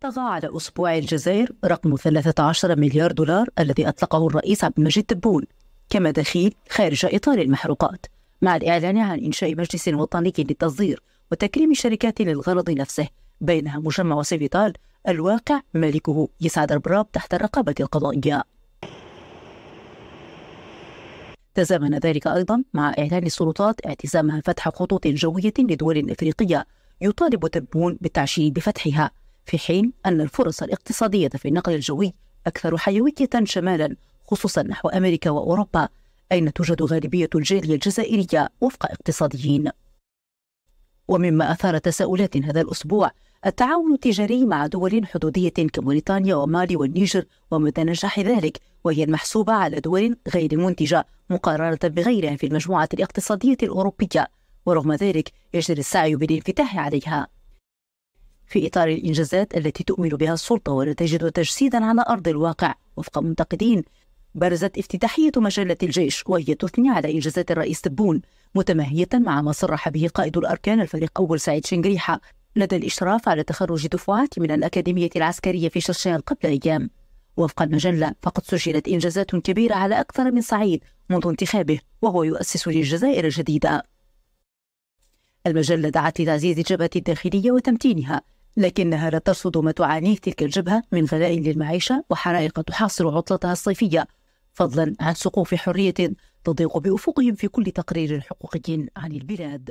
طغى على أسبوع الجزائر رقم 13 مليار دولار الذي أطلقه الرئيس عبد المجيد تبون كمداخيل خارج إطار المحروقات مع الإعلان عن إنشاء مجلس وطني للتصدير وتكريم الشركات للغرض نفسه بينها مجمع سيفيتال الواقع مالكه يسعد البراب تحت الرقابة القضائية تزامن ذلك أيضا مع إعلان السلطات اعتزامها فتح خطوط جوية لدول إفريقية يطالب تبون بالتعشير بفتحها في حين أن الفرص الاقتصادية في النقل الجوي أكثر حيوية شمالا خصوصا نحو أمريكا وأوروبا أين توجد غالبية الجالية الجزائرية وفق اقتصاديين ومما أثار تساؤلات هذا الأسبوع التعاون التجاري مع دول حدودية كموريتانيا ومالي والنيجر ومدى نجاح ذلك وهي المحسوبة على دول غير منتجة مقارنة بغيرها في المجموعة الاقتصادية الأوروبية ورغم ذلك يجري السعي بالانفتاح عليها في إطار الإنجازات التي تؤمن بها السلطة ولا تجد تجسيدا على أرض الواقع وفق منتقدين برزت افتتاحية مجلة الجيش وهي تثني على إنجازات الرئيس تبون متماهية مع ما صرح به قائد الأركان الفريق أول سعيد شنقريحة لدى الإشراف على تخرج دفعات من الأكاديمية العسكرية في شرشان قبل أيام وفق المجلة فقد سجلت إنجازات كبيرة على أكثر من صعيد منذ انتخابه وهو يؤسس للجزائر الجديدة المجلة دعت لتعزيز الجبهة الداخلية وتمتينها لكنها لا ترصد ما تعانيه تلك الجبهة من غلاء للمعيشة وحرائق تحاصر عطلتها الصيفية فضلا عن سقوف حرية تضيق بأفقهم في كل تقرير حقوقي عن البلاد